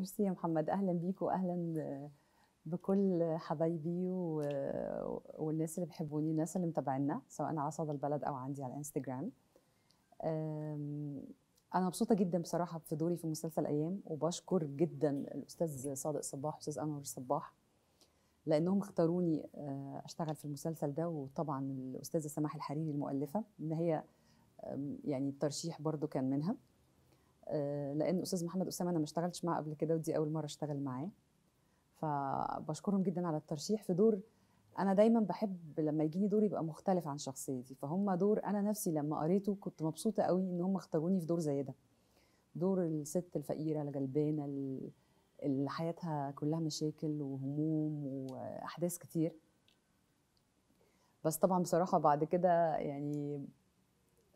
ميرسي يا محمد اهلا بيك واهلا بكل حبايبي و... والناس اللي بيحبوني الناس اللي متابعينا سواء على صدى البلد او عندي على الانستجرام انا مبسوطه جدا بصراحه في دوري في مسلسل ايام وبشكر جدا الاستاذ صادق صباح والاستاذ انور صباح لانهم اختاروني آه، اشتغل في المسلسل ده وطبعا الاستاذه سماح الحريري المؤلفه ان هي يعني الترشيح برضو كان منها آه، لان استاذ محمد اسامه انا ما اشتغلتش معاه قبل كده ودي اول مره اشتغل معاه فبشكرهم جدا على الترشيح في دور انا دايما بحب لما يجيني دور يبقى مختلف عن شخصيتي فهم دور انا نفسي لما قريته كنت مبسوطه قوي ان هم اختاروني في دور زي ده دور الست الفقيره الغلبانه اللي حياتها كلها مشاكل وهموم واحداث كتير بس طبعا بصراحه بعد كده يعني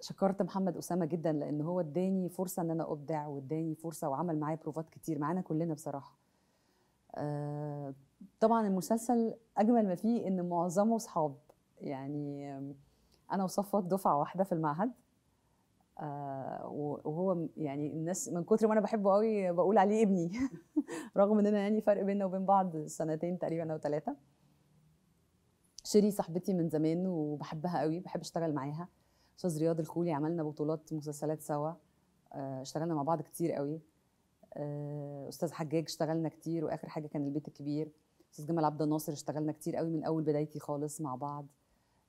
شكرت محمد اسامه جدا لان هو اداني فرصه ان انا ابدع واداني فرصه وعمل معايا بروفات كتير معانا كلنا بصراحه آه، طبعا المسلسل اجمل ما فيه ان معظمه صحاب يعني انا وصفوت دفعه واحده في المعهد آه، وهو يعني الناس من كتر ما انا بحبه قوي بقول عليه ابني رغم اننا يعني فرق بيننا وبين بعض سنتين تقريبا او ثلاثه شيري صاحبتي من زمان وبحبها قوي بحب اشتغل معاها استاذ رياض الكولي عملنا بطولات مسلسلات سوا آه، اشتغلنا مع بعض كتير قوي آه، استاذ حجاج اشتغلنا كتير واخر حاجه كان البيت الكبير استاذ جمال عبد الناصر اشتغلنا كتير قوي من اول بدايتي خالص مع بعض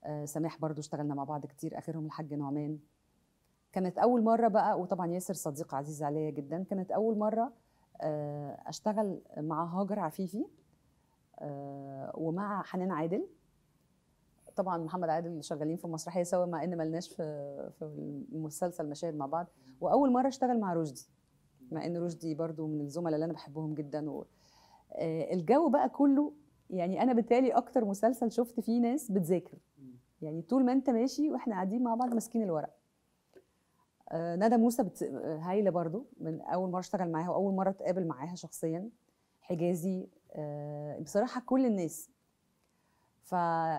آه، سماح برضو اشتغلنا مع بعض كتير اخرهم الحاج نعمان كانت اول مره بقى وطبعا ياسر صديق عزيز عليا جدا كانت اول مره اشتغل مع هاجر عفيفي ومع حنان عادل طبعا محمد عادل شغالين في مسرحيه سوا مع ان ملناش في في المسلسل مشاهد مع بعض واول مره اشتغل مع رشدي مع ان رشدي برضو من الزملاء اللي انا بحبهم جدا و... آه، الجو بقى كله يعني انا بالتالي اكتر مسلسل شفت فيه ناس بتذاكر يعني طول ما انت ماشي واحنا قاعدين مع بعض ماسكين الورق آه، ندى موسى بت... آه، هايله برضو من اول مره اشتغل معاها واول مره اتقابل معاها شخصيا حجازي بصراحه كل الناس ف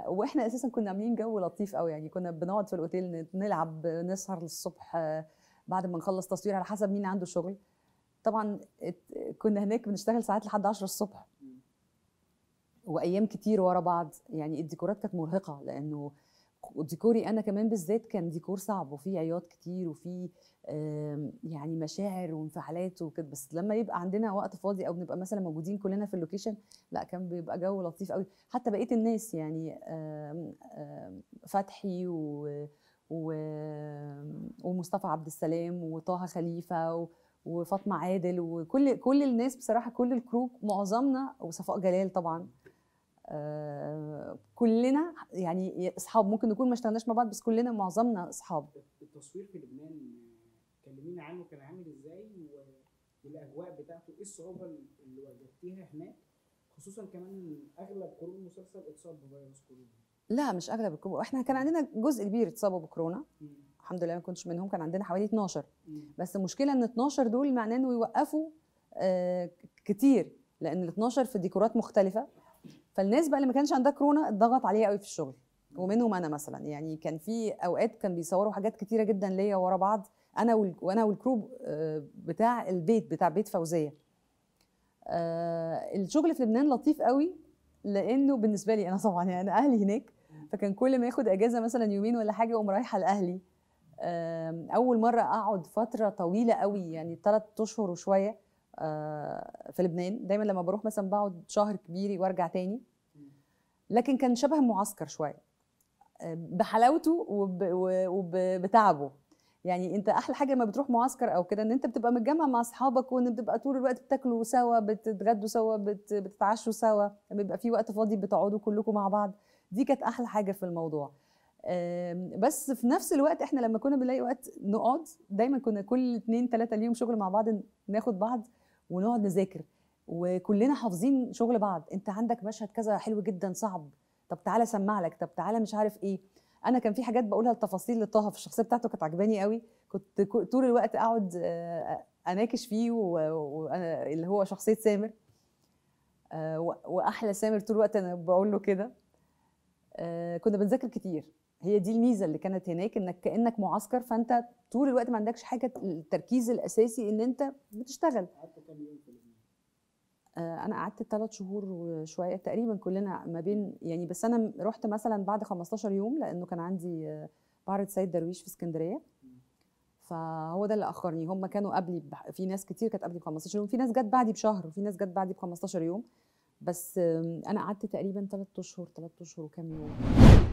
واحنا اساسا كنا عاملين جو لطيف قوي يعني كنا بنقعد في الاوتيل نلعب نسهر للصبح بعد ما نخلص تصوير على حسب مين عنده شغل طبعا كنا هناك بنشتغل ساعات لحد 10 الصبح وايام كتير ورا بعض يعني الديكورات كانت مرهقه لانه وديكوري انا كمان بالذات كان ديكور صعب وفي عياط كتير وفي يعني مشاعر وانفعالات وكده بس لما يبقى عندنا وقت فاضي او بنبقى مثلا موجودين كلنا في اللوكيشن لا كان بيبقى جو لطيف قوي حتى بقيه الناس يعني فتحي و و... ومصطفى عبد السلام وطه خليفه وفاطمه عادل وكل كل الناس بصراحه كل الكروب معظمنا وصفاء جلال طبعا آه، كلنا يعني اصحاب ممكن نكون ما اشتغلناش مع بعض بس كلنا معظمنا اصحاب التصوير في لبنان كلمينا عنه كان عامل ازاي والاجواء بتاعته ايه الصعوبه اللي واجهتيها هناك خصوصا كمان اغلب كروب المسلسل اتصاب بفيروس كورونا لا مش اغلب الكبار احنا كان عندنا جزء كبير اتصابوا بكورونا الحمد لله ما كنتش منهم كان عندنا حوالي 12 بس المشكله ان 12 دول معناه انه يوقفوا آه، كتير لان ال 12 في ديكورات مختلفه فالناس بقى اللي ما كانش عندها كورونا اتضغط عليها قوي في الشغل ومنهم انا مثلا يعني كان في اوقات كان بيصوروا حاجات كتيره جدا ليا ورا بعض انا وانا والكروب آه، بتاع البيت بتاع بيت فوزيه آه، الشغل في لبنان لطيف قوي لانه بالنسبه لي انا طبعا يعني انا اهلي هناك فكان كل ما ياخد اجازه مثلا يومين ولا حاجه اقوم رايحه لاهلي اول مره اقعد فتره طويله قوي يعني ثلاث اشهر وشويه آه، في لبنان دايما لما بروح مثلا بقعد شهر كبير وارجع تاني لكن كان شبه معسكر شويه آه، بحلاوته وبتعبه يعني انت احلى حاجه لما بتروح معسكر او كده ان انت بتبقى متجمع مع اصحابك وان بتبقى طول الوقت بتاكلوا سوا بتتغدوا سوا بتتعشوا سوا لما بيبقى في وقت فاضي بتقعدوا كلكم مع بعض دي كانت احلى حاجه في الموضوع بس في نفس الوقت احنا لما كنا بنلاقي وقت نقعد دايما كنا كل اثنين ثلاثه ليهم شغل مع بعض ناخد بعض ونقعد نذاكر وكلنا حافظين شغل بعض انت عندك مشهد كذا حلو جدا صعب طب تعالى اسمع لك طب تعالى مش عارف ايه انا كان في حاجات بقولها لتفاصيل لطه في الشخصيه بتاعته كانت عجباني قوي كنت طول الوقت اقعد آه، آه، اناكش فيه وانا اللي هو شخصيه سامر آه، واحلى سامر طول الوقت انا بقول له كده كنا بنذاكر كتير هي دي الميزه اللي كانت هناك انك كانك معسكر فانت طول الوقت ما عندكش حاجه التركيز الاساسي ان انت بتشتغل آه، انا قعدت ثلاث شهور وشويه تقريبا كلنا ما بين يعني بس انا رحت مثلا بعد 15 يوم لانه كان عندي معرض آه، سيد درويش في اسكندريه فهو ده اللي اخرني هم كانوا قبلي في ناس كتير كانت قبلي ب 15 يوم في ناس جت بعدي بشهر وفي ناس جت بعدي ب 15 يوم بس انا قعدت تقريبا ثلاث اشهر ثلاث اشهر وكام يوم